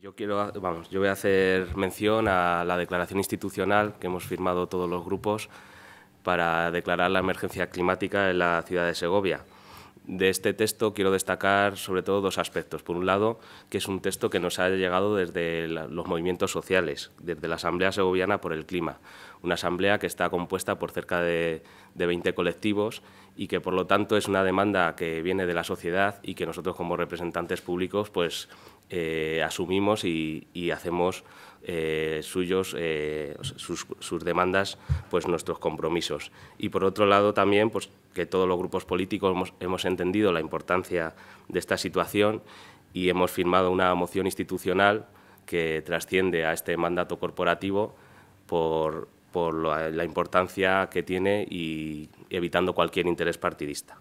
Yo quiero, vamos, yo voy a hacer mención a la declaración institucional que hemos firmado todos los grupos para declarar la emergencia climática en la ciudad de Segovia. De este texto quiero destacar sobre todo dos aspectos. Por un lado, que es un texto que nos ha llegado desde los movimientos sociales, desde la Asamblea Segoviana por el Clima, una asamblea que está compuesta por cerca de, de 20 colectivos y que, por lo tanto, es una demanda que viene de la sociedad y que nosotros como representantes públicos pues, eh, asumimos y, hacemos eh, suyos eh, sus, demandas pues nuestros compromisos y por otro lado también pues, que todos los grupos políticos hemos, entendido la importancia de esta situación y hemos firmado una moción institucional que trasciende a este mandato corporativo por, la importancia que tiene y evitando cualquier interés partidista.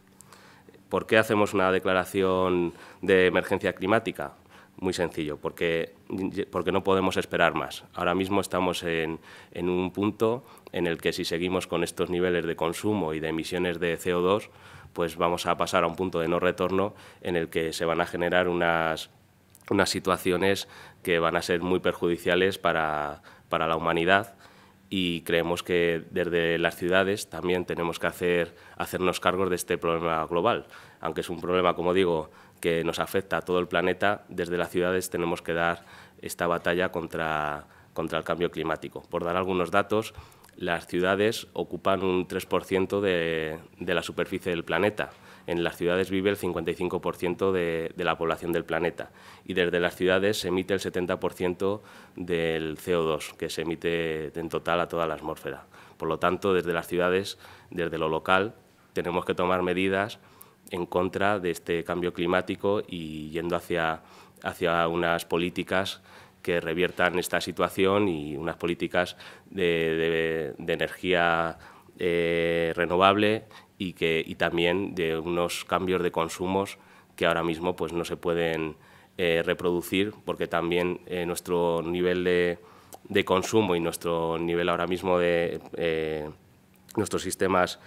¿Por qué hacemos una declaración de emergencia climática? muy sencillo, porque, no podemos esperar más. Ahora mismo estamos en, un punto en el que si seguimos con estos niveles de consumo y de emisiones de CO2, pues vamos a pasar a un punto de no retorno en el que se van a generar unas, situaciones que van a ser muy perjudiciales para, para la humanidad y creemos que desde las ciudades también tenemos que hacer, hacernos cargos de este problema global. Aunque es un problema, como digo, que nos afecta a todo el planeta, desde las ciudades tenemos que dar esta batalla contra, el cambio climático. Por dar algunos datos, las ciudades ocupan un 3% de la superficie del planeta en las ciudades vive el 55% de, la población del planeta y desde las ciudades se emite el 70% del CO2 que se emite en total a toda la atmósfera. Por lo tanto, desde las ciudades, desde lo local, tenemos que tomar medidas en contra de este cambio climático y yendo hacia, hacia unas políticas que reviertan esta situación y unas políticas de, energía eh, renovable y, que, y también de unos cambios de consumos que ahora mismo pues, no se pueden eh, reproducir porque también eh, nuestro nivel de, de, consumo y nuestro nivel ahora mismo de... Eh, nuestros sistemas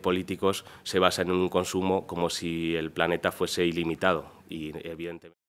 políticos se basa en un consumo como si el planeta fuese ilimitado y evidentemente